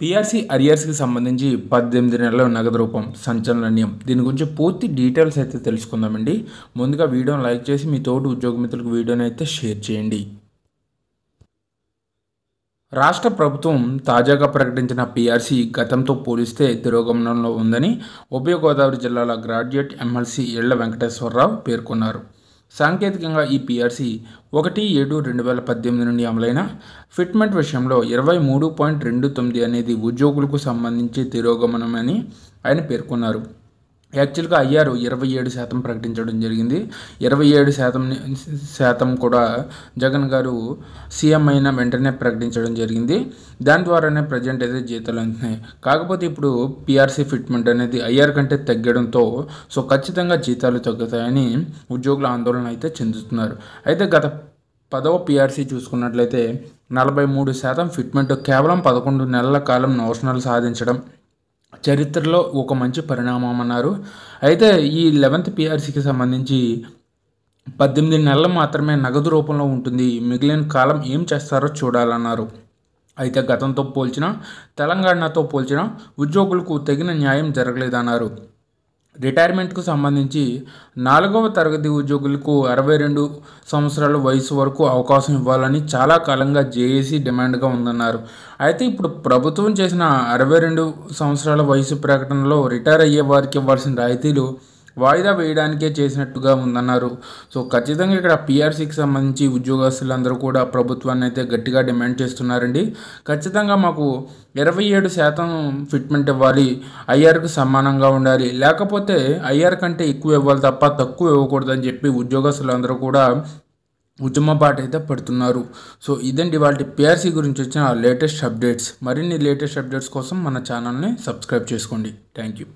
PRC అరియర్స్కి సంబంధించి పద్దెనిమిది నెలల నగదు రూపం సంచలన నియం దీని గురించి పూర్తి డీటెయిల్స్ అయితే తెలుసుకుందామండి ముందుగా వీడియోని లైక్ చేసి మీ తోటి ఉద్యోగ మిత్రులకు వీడియోని అయితే షేర్ చేయండి రాష్ట్ర ప్రభుత్వం తాజాగా ప్రకటించిన పీఆర్సీ గతంతో పోలిస్తే తిరోగమనంలో ఉందని ఉభయ గోదావరి జిల్లాల గ్రాడ్యుయేట్ ఎమ్మెల్సీ ఎళ్ల వెంకటేశ్వరరావు పేర్కొన్నారు సాంకేతికంగా ఈ పిఆర్సి ఒకటి ఏడు రెండు వేల పద్దెనిమిది నుండి అమలైన ఫిట్మెంట్ విషయంలో ఇరవై మూడు పాయింట్ రెండు తొమ్మిది అనేది ఉద్యోగులకు సంబంధించి తిరోగమనమని ఆయన పేర్కొన్నారు యాక్చువల్గా అయ్యారు ఇరవై ఏడు శాతం ప్రకటించడం జరిగింది ఇరవై ఏడు శాతం శాతం కూడా జగన్ గారు సీఎం అయిన వెంటనే ప్రకటించడం జరిగింది దాని ద్వారానే ప్రజెంట్ అయితే జీతాలు అందుతున్నాయి కాకపోతే ఇప్పుడు పీఆర్సీ ఫిట్మెంట్ అనేది అయ్యారు కంటే తగ్గడంతో సో ఖచ్చితంగా జీతాలు తగ్గుతాయని ఉద్యోగుల ఆందోళన అయితే చెందుతున్నారు అయితే గత పదవ పీఆర్సీ చూసుకున్నట్లయితే నలభై మూడు శాతం ఫిట్మెంట్ కేవలం పదకొండు నెలల కాలం నోషనల్ సాధించడం చరిత్రలో ఒక మంచి పరిణామం అన్నారు అయితే ఈ లెవెన్త్ పిఆర్సీకి సంబంధించి పద్దెనిమిది నెలలు మాత్రమే నగదు రూపంలో ఉంటుంది మిగిలిన కాలం ఏం చేస్తారో చూడాలన్నారు అయితే గతంతో పోల్చిన తెలంగాణతో పోల్చిన ఉద్యోగులకు తగిన న్యాయం జరగలేదన్నారు రిటైర్మెంట్కు సంబంధించి నాలుగవ తరగతి ఉద్యోగులకు అరవై రెండు సంవత్సరాల వయసు వరకు అవకాశం ఇవ్వాలని చాలా కాలంగా జేఏసీ డిమాండ్గా ఉందన్నారు అయితే ఇప్పుడు ప్రభుత్వం చేసిన అరవై రెండు సంవత్సరాల వయసు ప్రకటనలో రిటైర్ అయ్యే వారికి ఇవ్వాల్సిన రాయితీలు వాయిదా వేయడానికే చేసినట్టుగా ఉందన్నారు సో ఖచ్చితంగా ఇక్కడ పిఆర్సీకి సంబంధించి ఉద్యోగస్తులందరూ కూడా ప్రభుత్వాన్ని అయితే గట్టిగా డిమాండ్ చేస్తున్నారండి ఖచ్చితంగా మాకు ఇరవై ఏడు శాతం ఫిట్మెంట్ ఇవ్వాలి ఐఆర్కు సమానంగా ఉండాలి లేకపోతే ఐఆర్ కంటే ఎక్కువ ఇవ్వాలి తప్ప తక్కువ ఇవ్వకూడదని చెప్పి ఉద్యోగస్తులందరూ కూడా ఉద్యమపాటు అయితే పడుతున్నారు సో ఇదండి వాళ్ళ పిఆర్సీ గురించి వచ్చిన లేటెస్ట్ అప్డేట్స్ మరిన్ని లేటెస్ట్ అప్డేట్స్ కోసం మన ఛానల్ని సబ్స్క్రైబ్ చేసుకోండి థ్యాంక్ యూ